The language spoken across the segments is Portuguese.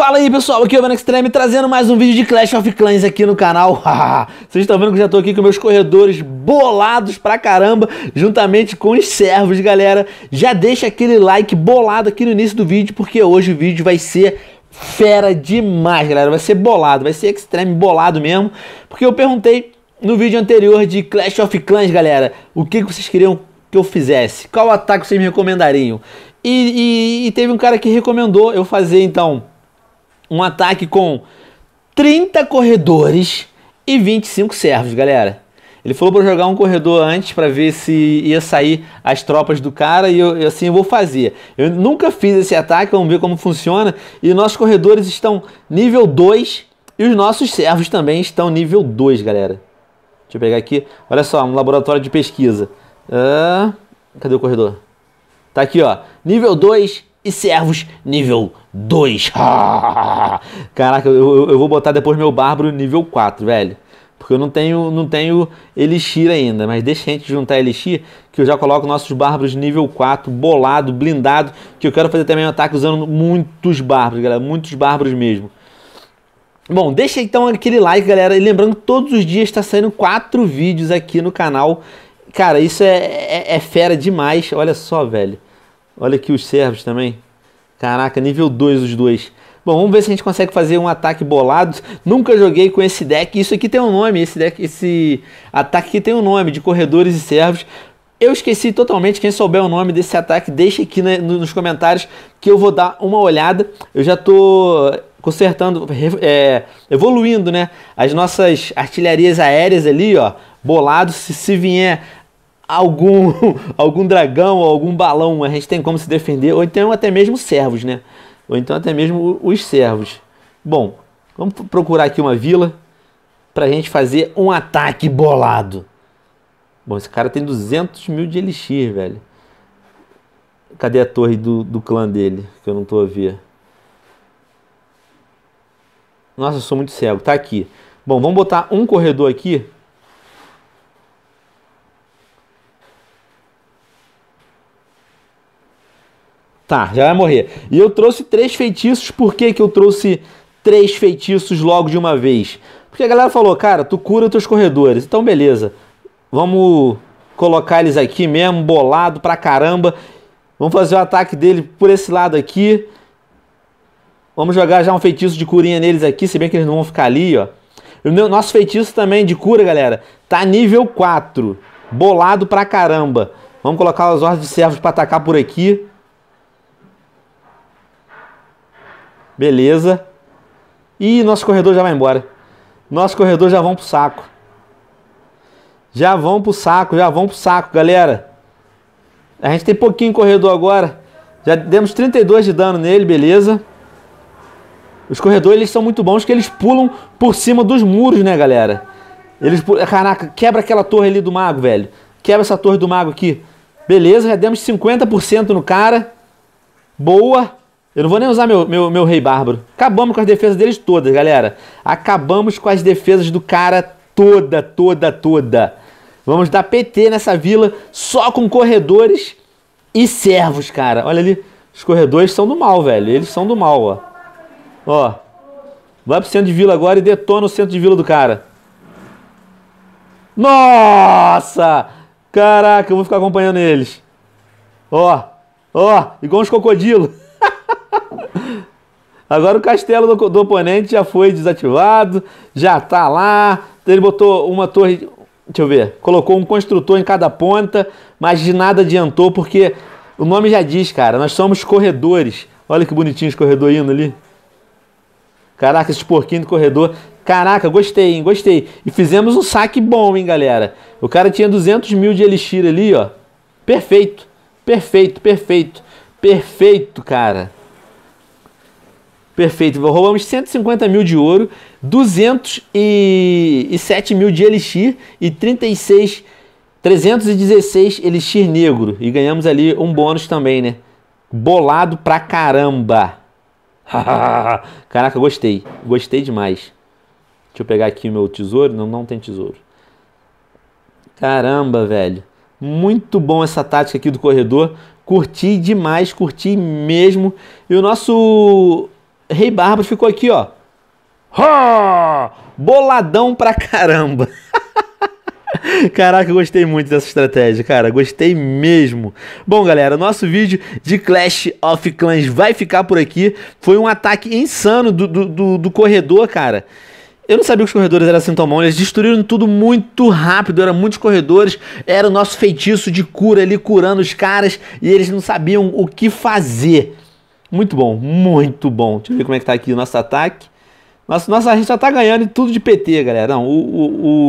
Fala aí pessoal, aqui é o Ben Extreme trazendo mais um vídeo de Clash of Clans aqui no canal. Vocês estão vendo que eu já tô aqui com meus corredores bolados pra caramba, juntamente com os servos, galera. Já deixa aquele like bolado aqui no início do vídeo, porque hoje o vídeo vai ser fera demais, galera. Vai ser bolado, vai ser extreme bolado mesmo, porque eu perguntei no vídeo anterior de Clash of Clans, galera, o que vocês queriam que eu fizesse? Qual ataque vocês me recomendariam? E, e, e teve um cara que recomendou eu fazer, então, um ataque com 30 corredores e 25 servos, galera. Ele falou para jogar um corredor antes para ver se ia sair as tropas do cara e, eu, assim eu vou fazer. Eu nunca fiz esse ataque, vamos ver como funciona. E nossos corredores estão nível 2 e os nossos servos também estão nível 2, galera. Deixa eu pegar aqui. Olha só, um laboratório de pesquisa. Ah, cadê o corredor? Tá aqui, ó. Nível 2, e servos nível 2. Caraca, eu, eu, vou botar depois meu bárbaro nível 4, velho. Porque eu não tenho, não tenho Elixir ainda, mas deixa a gente juntar Elixir, que eu já coloco nossos bárbaros nível 4, bolado, blindado, que eu quero fazer também um ataque usando muitos bárbaros, galera, muitos bárbaros mesmo. Bom, deixa então aquele like, galera, e lembrando que todos os dias está saindo quatro vídeos aqui no canal. Cara, isso é, é, é fera demais, olha só, velho. Olha aqui os servos também. Caraca, nível 2 os dois. Bom, vamos ver se a gente consegue fazer um ataque bolado. Nunca joguei com esse deck. Isso aqui tem um nome, esse deck, esse ataque aqui tem um nome de corredores e servos. Eu esqueci totalmente. Quem souber o nome desse ataque, deixa aqui né, nos comentários que eu vou dar uma olhada. Eu já tô consertando, é, evoluindo, né? As nossas artilharias aéreas ali, ó. Bolado, se, se vier algum, algum dragão ou algum balão, a gente tem como se defender, ou então até mesmo servos, né? Ou então até mesmo os servos. Bom, vamos procurar aqui uma vila para a gente fazer um ataque bolado. Bom, esse cara tem 200 mil de elixir, velho. Cadê a torre do, do clã dele? Que eu não tô a ver. Nossa, eu sou muito cego. Tá aqui. Bom, vamos botar um corredor aqui Tá, já vai morrer. E eu trouxe três feitiços. Por que, que eu trouxe três feitiços logo de uma vez? Porque a galera falou, cara, tu cura teus corredores. Então, beleza. Vamos colocar eles aqui mesmo, bolado pra caramba. Vamos fazer o ataque dele por esse lado aqui. Vamos jogar já um feitiço de curinha neles aqui, se bem que eles não vão ficar ali, ó. O meu, nosso feitiço também de cura, galera, tá nível 4. Bolado pra caramba. Vamos colocar as ordens de servos pra atacar por aqui. Beleza. E nosso corredor já vai embora. Nosso corredor já vão pro saco. Já vão pro saco, já vão pro saco, galera. A gente tem pouquinho corredor agora. Já demos 32 de dano nele, beleza. Os corredores eles são muito bons que eles pulam por cima dos muros, né, galera? Eles pulam... Caraca, quebra aquela torre ali do mago, velho. Quebra essa torre do mago aqui. Beleza, já demos 50% no cara. Boa. Eu não vou nem usar meu, meu, meu rei bárbaro. Acabamos com as defesas deles todas, galera. Acabamos com as defesas do cara toda, toda, toda. Vamos dar PT nessa vila só com corredores e servos, cara. Olha ali. Os corredores são do mal, velho. Eles são do mal, ó. Ó. Vai pro centro de vila agora e detona o centro de vila do cara. Nossa! Caraca, eu vou ficar acompanhando eles. Ó. Ó. Igual uns crocodilos. Agora o castelo do, do, oponente já foi desativado, já tá lá. Então ele botou uma torre. Deixa eu ver. Colocou um construtor em cada ponta, mas de nada adiantou, porque o nome já diz, cara. Nós somos corredores. Olha que bonitinho os corredor indo ali. Caraca, esses porquinhos do corredor. Caraca, gostei, hein? Gostei. E fizemos um saque bom, hein, galera? O cara tinha 200 mil de elixir ali, ó. Perfeito. Perfeito, perfeito. Perfeito, cara. Perfeito. Roubamos 150 mil de ouro, 207 mil de elixir e 36, 316 elixir negro. E ganhamos ali um bônus também, né? Bolado pra caramba. Caraca, gostei. Gostei demais. Deixa eu pegar aqui o meu tesouro. Não, não tem tesouro. Caramba, velho. Muito bom essa tática aqui do corredor. Curti demais, curti mesmo. E o nosso Rei Barbas ficou aqui, ó. Ha! Boladão pra caramba. Caraca, eu gostei muito dessa estratégia, cara. Gostei mesmo. Bom, galera, nosso vídeo de Clash of Clans vai ficar por aqui. Foi um ataque insano do, do, do, do corredor, cara. Eu não sabia que os corredores eram assim tão bons, eles destruíram tudo muito rápido, eram muitos corredores, era o nosso feitiço de cura ali, curando os caras, e eles não sabiam o que fazer. Muito bom, muito bom. Deixa eu ver como é que tá aqui o nosso ataque. Mas nossa, a gente já tá ganhando tudo de PT, galera. Não, o,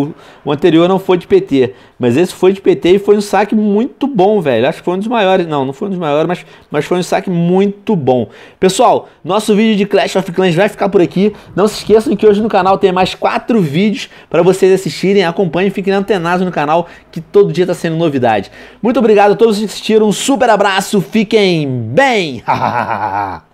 o, o, anterior não foi de PT, mas esse foi de PT e foi um saque muito bom, velho. Acho que foi um dos maiores. Não, não foi um dos maiores, mas, mas foi um saque muito bom. Pessoal, nosso vídeo de Clash of Clans vai ficar por aqui. Não se esqueçam que hoje no canal tem mais quatro vídeos para vocês assistirem. Acompanhem, fiquem antenados no canal que todo dia tá sendo novidade. Muito obrigado a todos que assistiram. Um super abraço, fiquem bem!